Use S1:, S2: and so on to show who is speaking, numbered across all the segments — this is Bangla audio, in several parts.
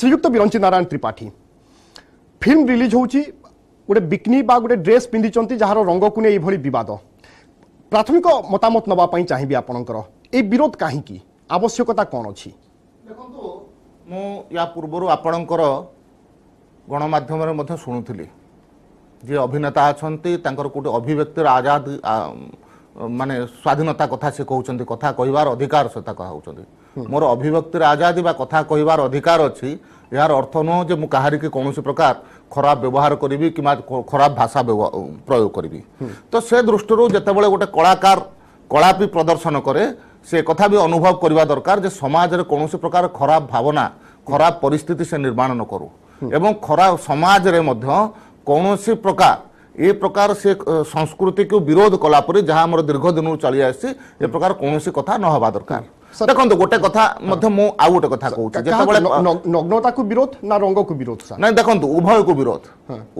S1: ଶ୍ରୀଯୁକ୍ତ ବିରଞ୍ଚି ନାରାୟଣ ତ୍ରିପାଠୀ ଫିଲ୍ମ ରିଲିଜ୍ ହେଉଛି ଗୋଟେ ବିକିନି ବା ଗୋଟେ ଡ୍ରେସ୍ ପିନ୍ଧିଛନ୍ତି ଯାହାର ରଙ୍ଗକୁ ନେଇ ଏଭଳି ବିବାଦ ପ୍ରାଥମିକ ମତାମତ ନେବା ପାଇଁ ଚାହିଁବି ଆପଣଙ୍କର এই ବିରୋଧ କାହିଁକି ଆବଶ୍ୟକତା କଣ ଅଛି
S2: দেখন্তু ମୁଁ ইয়া ପୂର୍ବରୁ ଆପଣଙ୍କର ଗଣମାଧ୍ୟମରେ ମଧ୍ୟ ଶୁଣୁଥିଲି ଯିଏ ଅଭିନେତା ଅଛନ୍ତି ତାଙ୍କର କେଉଁଠି ଅଭିବ୍ୟକ୍ତିର ଆଜାଦ ମାନେ ସ୍ୱାଧୀନତା କଥା ସେ କହୁଛନ୍ତି କଥା କହିବାର ଅଧିକାର ସେ ତାକୁ ହେଉଛନ୍ତି ମୋର ଅଭିବ୍ୟକ୍ତିର ଆଜାଦି ବା କଥା କହିବାର ଅଧିକାର ଅଛି ଏହାର ଅର୍ଥ ନୁହଁ ଯେ ମୁଁ କାହାରିକି କୌଣସି ପ୍ରକାର ଖରାପ ବ୍ୟବହାର କରିବି କିମ୍ବା ଖରାପ ଭାଷା ପ୍ରୟୋଗ କରିବି ତ ସେ ଦୃଷ୍ଟିରୁ ଯେତେବେଳେ ଗୋଟେ କଳାକାର କଳା ବି ପ୍ରଦର୍ଶନ କରେ ସେ କଥା ବି ଅନୁଭବ କରିବା ଦରକାର ଯେ ସମାଜରେ କୌଣସି ପ୍ରକାର ଖରାପ ଭାବନା ଖରାପ ପରିସ୍ଥିତି ସେ ନିର୍ମାଣ ନ କରୁ ଏବଂ ଖରାପ ସମାଜରେ ମଧ୍ୟ କୌଣସି ପ୍ରକାର ଏ ପ୍ରକାର ସେ ସଂସ୍କୃତିକୁ ବିରୋଧ କଲାପରେ ଯାହା ଆମର ଦୀର୍ଘ ଦିନରୁ ଚାଲି ଆସିଛି ଏ ପ୍ରକାର କୌଣସି କଥା ନ ହେବା ଦରକାର ଦେଖନ୍ତୁ ଗୋଟେ କଥା ମଧ୍ୟ ମୁଁ ଆଉ ଗୋଟେ କଥା କହୁଛି ଯେତେବେଳେ ନଗ୍ନତାକୁ ବିରୋଧ ନା ରଙ୍ଗକୁ ବିରୋଧ ନାଇଁ ଦେଖନ୍ତୁ ଉଭୟକୁ ବିରୋଧ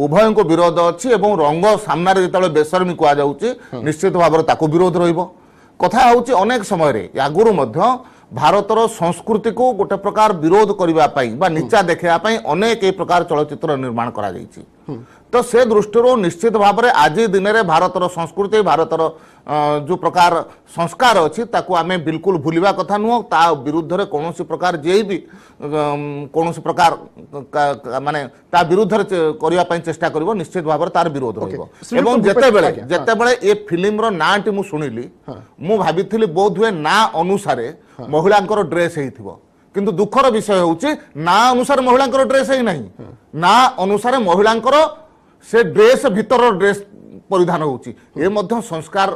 S2: ଉଭୟଙ୍କୁ ବିରୋଧ ଅଛି ଏବଂ ରଙ୍ଗ ସାମ୍ନାରେ ଯେତେବେଳେ ବେସରମୀ କୁହାଯାଉଛି ନିଶ୍ଚିତ ଭାବରେ ତାକୁ ବିରୋଧ ରହିବ କଥା ହେଉଛି ଅନେକ ସମୟରେ ଆଗରୁ ମଧ୍ୟ ଭାରତର ସଂସ୍କୃତିକୁ ଗୋଟେ ପ୍ରକାର ବିରୋଧ କରିବା ପାଇଁ ବା ନିଚା ଦେଖାଇବା ପାଇଁ ଅନେକ ଏ ପ୍ରକାର ଚଳଚ୍ଚିତ୍ର ନିର୍ମାଣ କରାଯାଇଛି ତ ସେ ଦୃଷ୍ଟିରୁ ନିଶ୍ଚିତ ଭାବରେ ଆଜି ଦିନରେ ଭାରତର ସଂସ୍କୃତି ଭାରତର ଯେଉଁ ପ୍ରକାର ସଂସ୍କାର ଅଛି ତାକୁ ଆମେ ବିଲକୁଲ ଭୁଲିବା କଥା ନୁହଁ ତା ବିରୁଦ୍ଧରେ କୌଣସି ପ୍ରକାର ଯିଏ ବି କୌଣସି ପ୍ରକାର ମାନେ ତା ବିରୁଦ୍ଧରେ କରିବା ପାଇଁ ଚେଷ୍ଟା କରିବ ନିଶ୍ଚିତ ଭାବରେ ତାର ବିରୋଧ ରହିବ ଏବଂ ଯେତେବେଳେ ଯେତେବେଳେ ଏ ଫିଲ୍ମର ନାଁଟି ମୁଁ ଶୁଣିଲି ମୁଁ ଭାବିଥିଲି ବୋଧହୁଏ ନାଁ ଅନୁସାରେ ମହିଳାଙ୍କର ଡ୍ରେସ୍ ହେଇଥିବ কিন্তু দুঃখর বিষয় হচ্ছে না অনুসারে মহিলাঙ্কর ড্রেস হেই না না অনুসারে মহিলাঙ্কর সে ড্রেস ভিতর ড্রেস পরিধান হচ্ছে এ মধ্য সংস্কার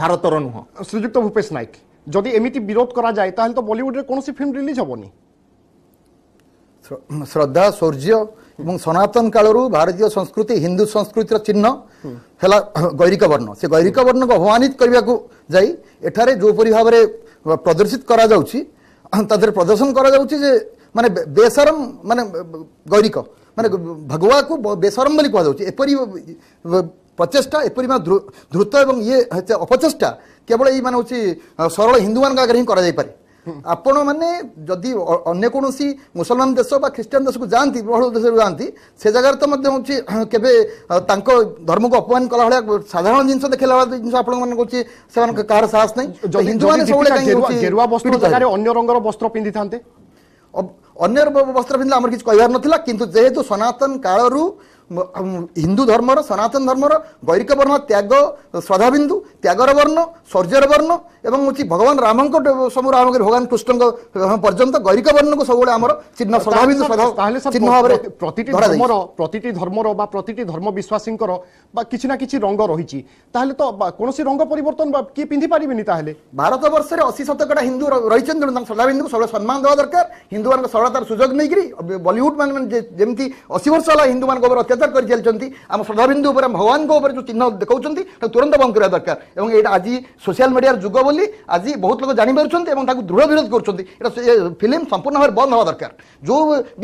S2: ভারতর নুহ শ্রীযুক্ত ভূপেশ নাইক
S1: যদি এমিতি বিরোধ করা যায় তাহলে তো বলিউডের কোনসি ফিল্ম রিলিজ হবনি
S3: শ্রদ্ধা শৌর্য এবং সনাতন কালর ভারতীয় সংস্কৃতি হিন্দু সংস্কৃতির চিহ্ন হল গৈরিক বর্ণ সে গৈরিক বর্ণকে অপমানিত করা যাই এখানে যেপরি ভাবে প্রদর্শিত করা যাচ্ছে তাদের প্রদর্শন করা যাচ্ছে যে মানে বেসরম মানে গৈরিক ମାନେ ଭଗୱାକୁ ବେସରମ ବୋଲି କୁହାଯାଉଛି ଏପରି ପ୍ରଚେଷ୍ଟା ଏପରି ଦ୍ରୁତ ଏବଂ ଇଏ ଅପଚେଷ୍ଟା କେବଳ ଏଇ ମାନେ ହେଉଛି ସରଳ ହିନ୍ଦୁମାନଙ୍କ ଆଗରେ ହିଁ କରାଯାଇପାରେ ଆପଣମାନେ ଯଦି ଅନ୍ୟ କୌଣସି ମୁସଲମାନ ଦେଶ ବା ଖ୍ରୀଷ୍ଟିଆନ ଦେଶକୁ ଯାଆନ୍ତି ବହୁଳ ଦେଶକୁ ଯାଆନ୍ତି ସେ ଜାଗାରେ ତ ମଧ୍ୟ ହେଉଛି କେବେ ତାଙ୍କ ଧର୍ମକୁ ଅପମାନ କଲା ଭଳିଆ ସାଧାରଣ ଜିନିଷ ଦେଖେଇଲା ଭଳିଆ ଜିନିଷ ଆପଣମାନଙ୍କୁ ହେଉଛି ସେମାନଙ୍କ କାହାର ସାହସ ନାହିଁ ହିନ୍ଦୁମାନେ ସବୁବେଳେ ଅନ୍ୟ ରଙ୍ଗର ବସ୍ତ୍ର ପିନ୍ଧିଥାନ୍ତେ ଅନ୍ୟର ବସ୍ତ୍ର ପିନ୍ଧିଲେ ଆମର କିଛି କହିବାର ନଥିଲା କିନ୍ତୁ ଯେହେତୁ ସନାତନ କାଳରୁ ହିନ୍ଦୁ ଧର୍ମର ସନାତନ ଧର୍ମର ଗୈରିକ ବର୍ଣ୍ଣ ତ୍ୟାଗ ଶ୍ରଦ୍ଧା ବିନ୍ଦୁ ত্যাগর বর্ণ শৌর্যর বর্ণ এবং হচ্ছে ভগবান রামঙ্ক সবু আরম্ভ করে ভগবান কৃষ্ণঙ্ক পর্যন্ত গৈরিক বর্ণকে সবুলে আমার চিহ্ন স্বভাবিত চিহ্ন ভাবে প্রতিটি ধর্মর
S1: প্রতিটি ধর্মর বা প্রতিটি ধর্ম বিশ্বাসীঙ্কর বা কিছু না কিছু রঙ রয়েছে তাহলে তো কোণী রঙ পরিবর্তন বা কি পিঁধি পারিবেনি তাহলে ভারত
S3: বর্ষের অশী শতকটা হিন্দু রয়েছেন তেমন তাঙ্ক সদাবিন্দুকে সবুলে সম্মান দেওয়া দরকার হিন্দু মান সরলতার সুযোগ নেইকি বলিউড মানে যেমি অশী বর্ষ হল হিন্দু মান উপরে অত্যাচার করে চালিয়েছেন আমার সদাবিন্দু উপরে ভগবানঙ্ক উপরে যে চিহ্ন দেখাউছেন তাকে তুরন্ত বন্ধ করা দরকার এবং এটা আজি সোশিয়াল মিডিয়ার যুগ বলে আজি বহুত লোক জাঁপারুচ্ছেন এবং তাকে দৃঢ় বিরোধ করছেন এটা ফিল্ম সম্পূর্ণ ভাবে বন্ধ হওয়া দরকার যে